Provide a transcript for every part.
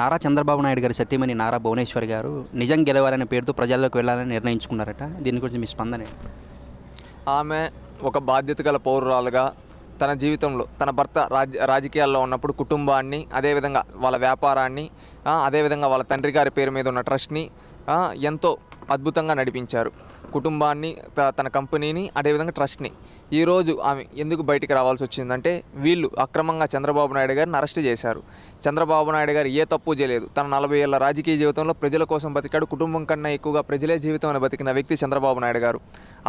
నారా చంద్రబాబు నాయుడు గారు సతీమణి నారా భువనేశ్వర్ గారు నిజం గెలవాలనే పేరుతో ప్రజల్లోకి వెళ్ళాలని నిర్ణయించుకున్నారట దీని గురించి మీ స్పందన ఆమె ఒక బాధ్యత గల పౌరురాలుగా తన జీవితంలో తన భర్త రాజ్య రాజకీయాల్లో ఉన్నప్పుడు కుటుంబాన్ని అదేవిధంగా వాళ్ళ వ్యాపారాన్ని అదేవిధంగా వాళ్ళ తండ్రి గారి పేరు మీద ఉన్న ట్రస్ట్ని ఎంతో అద్భుతంగా నడిపించారు కుటుంబాన్ని తన కంపెనీని అదేవిధంగా ట్రస్ట్ని ఈరోజు ఆమె ఎందుకు బయటికి రావాల్సి వచ్చిందంటే వీళ్ళు అక్రమంగా చంద్రబాబు నాయుడు గారిని అరెస్ట్ చేశారు చంద్రబాబు నాయుడు గారు ఏ తప్పు చేయలేదు తన నలభై ఏళ్ళ రాజకీయ జీవితంలో ప్రజల కోసం బతికాడు కుటుంబం కన్నా ఎక్కువగా ప్రజలే జీవితం బతికిన వ్యక్తి చంద్రబాబు నాయుడు గారు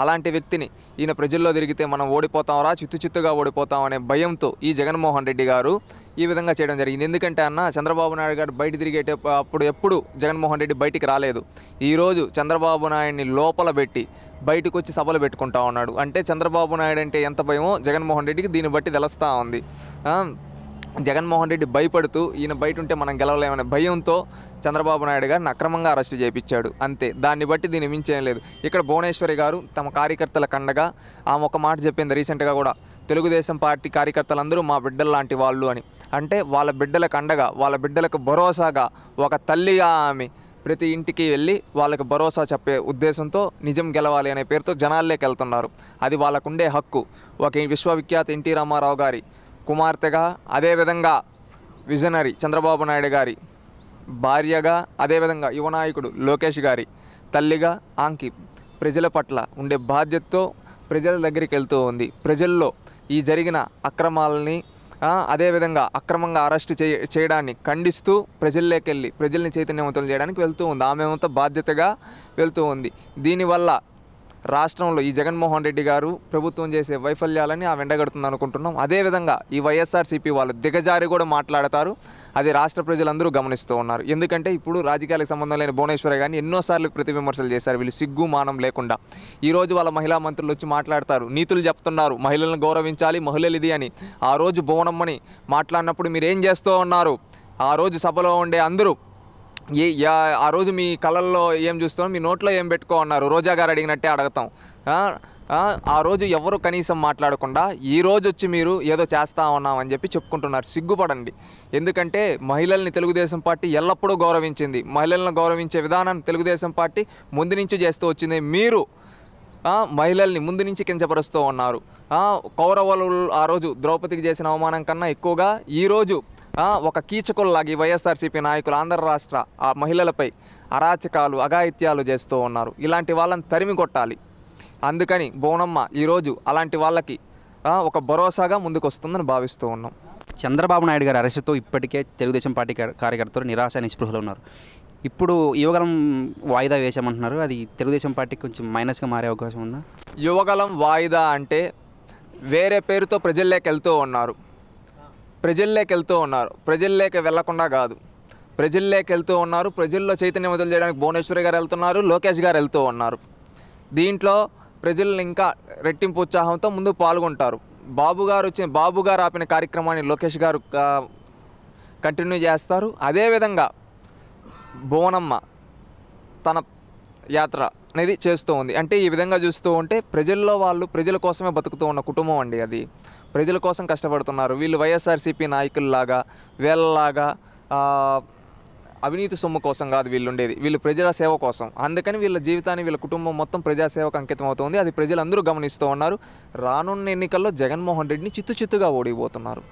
అలాంటి వ్యక్తిని ఈయన ప్రజల్లో తిరిగితే మనం ఓడిపోతాం రా చిత్తు చిత్తుగా ఓడిపోతాం అనే భయంతో ఈ జగన్మోహన్ రెడ్డి గారు ఈ విధంగా చేయడం జరిగింది ఎందుకంటే అన్న చంద్రబాబు నాయుడు గారు బయట తిరిగేట అప్పుడు ఎప్పుడు జగన్మోహన్ రెడ్డి బయటికి రాలేదు ఈరోజు చంద్రబాబు నాయుడిని లోపల పెట్టి బయటకు వచ్చి సభలు పెట్టుకుంటా ఉన్నాడు అంటే చంద్రబాబు నాయుడు అంటే ఎంత భయమో జగన్మోహన్ రెడ్డికి దీన్ని బట్టి తెలుస్తూ ఉంది జగన్మోహన్ రెడ్డి భయపడుతూ ఈయన బయట ఉంటే మనం గెలవలేమనే భయంతో చంద్రబాబు నాయుడు గారిని అక్రమంగా అరెస్టు చేయించాడు అంతే దాన్ని బట్టి దీన్ని మించేం లేదు ఇక్కడ భువనేశ్వరి గారు తమ కార్యకర్తల కండగా ఆమె ఒక మాట చెప్పింది రీసెంట్గా కూడా తెలుగుదేశం పార్టీ కార్యకర్తలందరూ మా బిడ్డలు లాంటి వాళ్ళు అని అంటే వాళ్ళ బిడ్డలకు అండగా వాళ్ళ బిడ్డలకు భరోసాగా ఒక తల్లిగా ఆమె ప్రతి ఇంటికి వెళ్ళి వాళ్ళకి భరోసా చెప్పే ఉద్దేశంతో నిజం గెలవాలి అనే పేరుతో జనాల్లోకి వెళ్తున్నారు అది వాళ్ళకుండే హక్కు ఒక విశ్వవిఖ్యాత ఎన్టీ రామారావు గారి కుమార్తెగా అదేవిధంగా విజనరీ చంద్రబాబు నాయుడు గారి భార్యగా అదేవిధంగా యువనాయకుడు లోకేష్ గారి తల్లిగా ఆంకి ప్రజల పట్ల ఉండే బాధ్యతతో ప్రజల దగ్గరికి వెళ్తూ ఉంది ప్రజల్లో ఈ జరిగిన అక్రమాలని అదేవిధంగా అక్రమంగా అరెస్ట్ చే చేయడాన్ని ఖండిస్తూ ప్రజల్లోకి వెళ్ళి ప్రజల్ని చైతన్యవంతం చేయడానికి వెళ్తూ ఉంది ఆమె అంత బాధ్యతగా వెళ్తూ ఉంది దీనివల్ల రాష్ట్రంలో ఈ జగన్మోహన్ రెడ్డి గారు ప్రభుత్వం చేసే వైఫల్యాలని ఆ వెండగడుతుంది అనుకుంటున్నాం అదేవిధంగా ఈ వైఎస్ఆర్సీపీ వాళ్ళు దిగజారి కూడా మాట్లాడతారు అది రాష్ట్ర ప్రజలందరూ గమనిస్తూ ఉన్నారు ఎందుకంటే ఇప్పుడు రాజకీయాలకు సంబంధం లేని భువనేశ్వరి గారిని ఎన్నోసార్లు విమర్శలు చేశారు వీళ్ళు సిగ్గు మానం లేకుండా ఈరోజు వాళ్ళ మహిళా మంత్రులు వచ్చి మాట్లాడతారు నీతులు చెప్తున్నారు మహిళలను గౌరవించాలి మహిళలు ఇది అని ఆ రోజు భువనమ్మని మాట్లాడినప్పుడు మీరు ఏం చేస్తూ ఉన్నారు ఆ రోజు సభలో ఉండే అందరూ ఏ ఆ రోజు మీ కళల్లో ఏం చూస్తాం మీ నోట్లో ఏం పెట్టుకో రోజా గారు అడిగినట్టే అడగతాం ఆ రోజు ఎవరు కనీసం మాట్లాడకుండా ఈ రోజు వచ్చి మీరు ఏదో చేస్తా ఉన్నాం అని చెప్పి చెప్పుకుంటున్నారు సిగ్గుపడండి ఎందుకంటే మహిళల్ని తెలుగుదేశం పార్టీ ఎల్లప్పుడూ గౌరవించింది మహిళలను గౌరవించే విధానం తెలుగుదేశం పార్టీ ముందు నుంచి చేస్తూ వచ్చింది మీరు మహిళల్ని ముందు నుంచి కించపరుస్తూ ఉన్నారు కౌరవులు ఆ రోజు ద్రౌపదికి చేసిన అవమానం కన్నా ఎక్కువగా ఈరోజు ఒక కీచకుల్లాగి వైఎస్ఆర్సీపీ నాయకులు ఆంధ్ర రాష్ట్ర ఆ మహిళలపై అరాచకాలు అఘాయిత్యాలు చేస్తూ ఉన్నారు ఇలాంటి వాళ్ళని తరిమి కొట్టాలి అందుకని బోనమ్మ ఈరోజు అలాంటి వాళ్ళకి ఒక భరోసాగా ముందుకొస్తుందని భావిస్తూ ఉన్నాం చంద్రబాబు నాయుడు గారి అరెస్టుతో ఇప్పటికే తెలుగుదేశం పార్టీ కార్యకర్తలు నిరాశ నిస్పృహలు ఉన్నారు ఇప్పుడు యువగలం వాయిదా వేశామంటున్నారు అది తెలుగుదేశం పార్టీకి కొంచెం మైనస్గా మారే అవకాశం ఉందా యువగలం వాయిదా అంటే వేరే పేరుతో ప్రజల్లోకి వెళ్తూ ఉన్నారు ప్రజల్లోకి వెళ్తూ ఉన్నారు ప్రజల్లోకి వెళ్లకుండా కాదు ప్రజల్లోకి వెళ్తూ ఉన్నారు ప్రజల్లో చైతన్యం మొదలు చేయడానికి భువనేశ్వరి గారు వెళ్తున్నారు లోకేష్ గారు వెళ్తూ ఉన్నారు దీంట్లో ప్రజలను ఇంకా రెట్టింపు ఉత్సాహంతో ముందు పాల్గొంటారు బాబు గారు వచ్చిన బాబు గారు ఆపిన కార్యక్రమాన్ని లోకేష్ గారు కంటిన్యూ చేస్తారు అదేవిధంగా భువనమ్మ తన యాత్ర అనేది చేస్తూ ఉంది అంటే ఈ విధంగా చూస్తూ ఉంటే ప్రజల్లో వాళ్ళు ప్రజల కోసమే బతుకుతూ ఉన్న కుటుంబం అండి అది ప్రజల కోసం కష్టపడుతున్నారు వీళ్ళు వైఎస్ఆర్సీపీ నాయకుల్లాగా వీళ్ళలాగా అవినీతి సొమ్ము కోసం కాదు వీళ్ళు ఉండేది వీళ్ళు ప్రజల సేవ కోసం అందుకని వీళ్ళ జీవితాన్ని వీళ్ళ కుటుంబం మొత్తం ప్రజాసేవకు అంకితం అవుతుంది అది ప్రజలందరూ గమనిస్తూ ఉన్నారు రానున్న ఎన్నికల్లో జగన్మోహన్ రెడ్డిని చిత్తు చిత్తుగా ఓడిపోతున్నారు